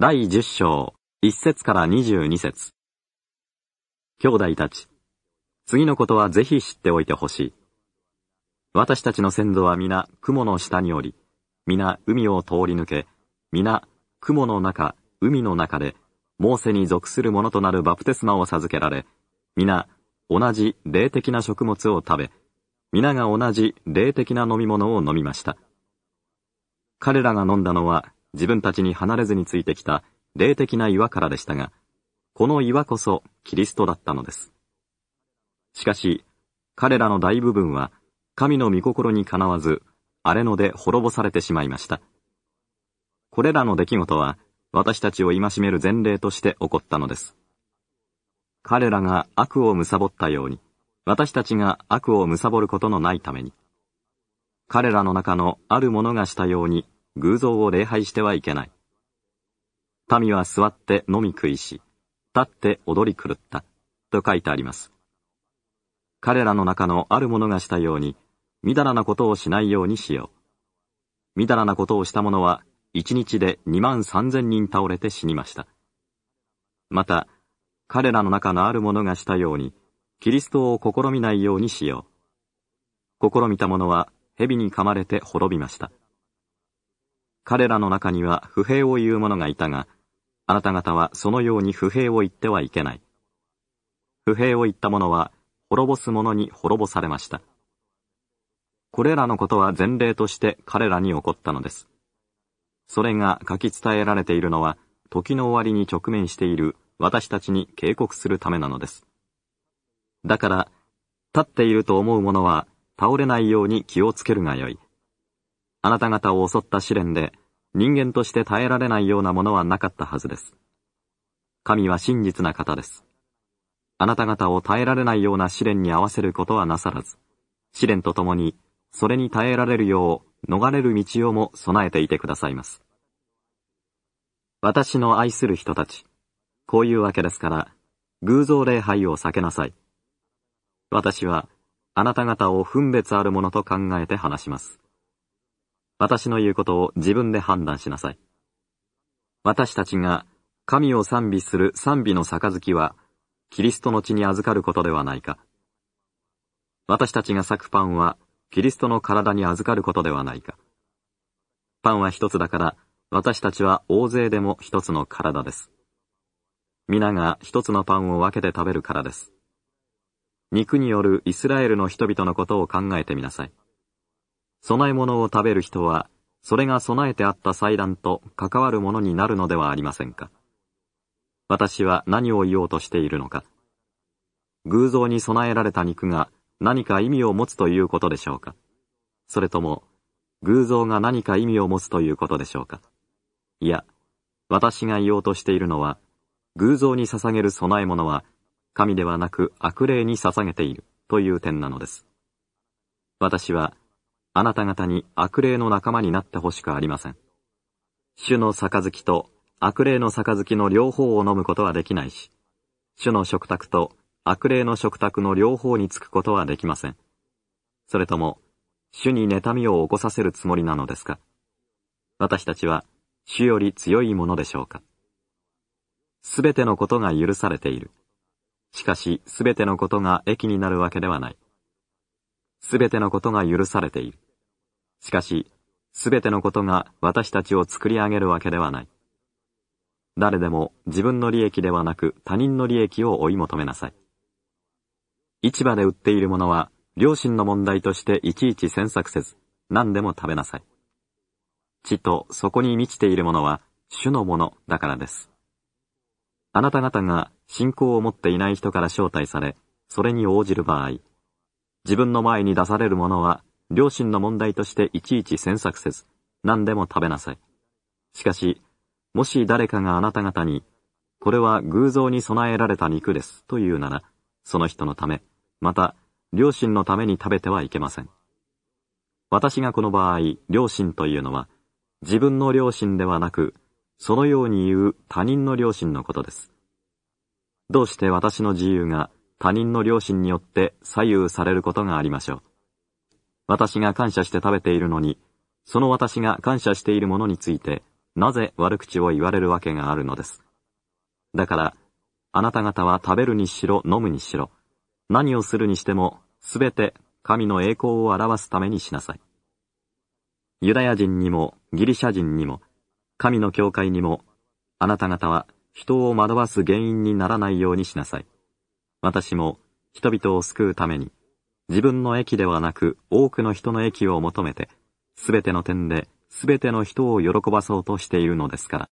第十章、一節から二十二節。兄弟たち、次のことはぜひ知っておいてほしい。私たちの先祖は皆雲の下におり、皆海を通り抜け、皆雲の中、海の中で、モーセに属するものとなるバプテスマを授けられ、皆同じ霊的な食物を食べ、皆が同じ霊的な飲み物を飲みました。彼らが飲んだのは自分たちに離れずについてきた霊的な岩からでしたが、この岩こそキリストだったのです。しかし、彼らの大部分は神の御心にかなわず、荒れ野で滅ぼされてしまいました。これらの出来事は、私たちを戒める前例として起こったのです。彼らが悪を貪ったように、私たちが悪を貪ることのないために、彼らの中のある者がしたように偶像を礼拝してはいけない。民は座って飲み食いし、立って踊り狂った、と書いてあります。彼らの中のある者がしたように、みだらなことをしないようにしよう。みだらなことをした者は、一日で2万3000人倒れて死にました。また、彼らの中のある者がしたように、キリストを試みないようにしよう。試みた者は、蛇に噛まれて滅びました。彼らの中には不平を言う者がいたが、あなた方はそのように不平を言ってはいけない。不平を言った者は、滅ぼす者に滅ぼされました。これらのことは前例として彼らに起こったのです。それが書き伝えられているのは、時の終わりに直面している私たちに警告するためなのです。だから、立っていると思う者は、倒れないように気をつけるがよい。あなた方を襲った試練で、人間として耐えられないようなものはなかったはずです。神は真実な方です。あなた方を耐えられないような試練に合わせることはなさらず、試練とともに、それに耐えられるよう、逃れる道をも備えていてくださいます。私の愛する人たち、こういうわけですから、偶像礼拝を避けなさい。私は、あなた方を分別あるものと考えて話します。私の言うことを自分で判断しなさい。私たちが神を賛美する賛美の杯は、キリストの血に預かることではないか。私たちが咲くパンは、キリストの体に預かることではないか。パンは一つだから、私たちは大勢でも一つの体です。皆が一つのパンを分けて食べるからです。肉によるイスラエルの人々のことを考えてみなさい。供え物を食べる人は、それが備えてあった祭壇と関わるものになるのではありませんか。私は何を言おうとしているのか。偶像に備えられた肉が何か意味を持つということでしょうか。それとも、偶像が何か意味を持つということでしょうか。いや、私が言おうとしているのは、偶像に捧げる供え物は、神ではなく悪霊に捧げているという点なのです。私は、あなた方に悪霊の仲間になってほしくありません。主の杯と悪霊の杯の両方を飲むことはできないし、主の食卓と悪霊の食卓の両方につくことはできません。それとも、主に妬みを起こさせるつもりなのですか私たちは、主より強いものでしょうかすべてのことが許されている。しかし、すべてのことが益になるわけではない。すべてのことが許されている。しかし、すべてのことが私たちを作り上げるわけではない。誰でも自分の利益ではなく他人の利益を追い求めなさい。市場で売っているものは、良心の問題としていちいち詮索せず、何でも食べなさい。地とそこに満ちているものは、主のものだからです。あなた方が信仰を持っていない人から招待され、それに応じる場合、自分の前に出されるものは両親の問題としていちいち詮索せず、何でも食べなさい。しかし、もし誰かがあなた方に、これは偶像に備えられた肉です、というなら、その人のため、また、両親のために食べてはいけません。私がこの場合、両親というのは、自分の両親ではなく、そのように言う他人の両親のことです。どうして私の自由が他人の両親によって左右されることがありましょう。私が感謝して食べているのに、その私が感謝しているものについて、なぜ悪口を言われるわけがあるのです。だから、あなた方は食べるにしろ飲むにしろ、何をするにしても、すべて神の栄光を表すためにしなさい。ユダヤ人にもギリシャ人にも、神の教会にも、あなた方は人を惑わす原因にならないようにしなさい。私も人々を救うために、自分の駅ではなく多くの人の駅を求めて、すべての点で、すべての人を喜ばそうとしているのですから。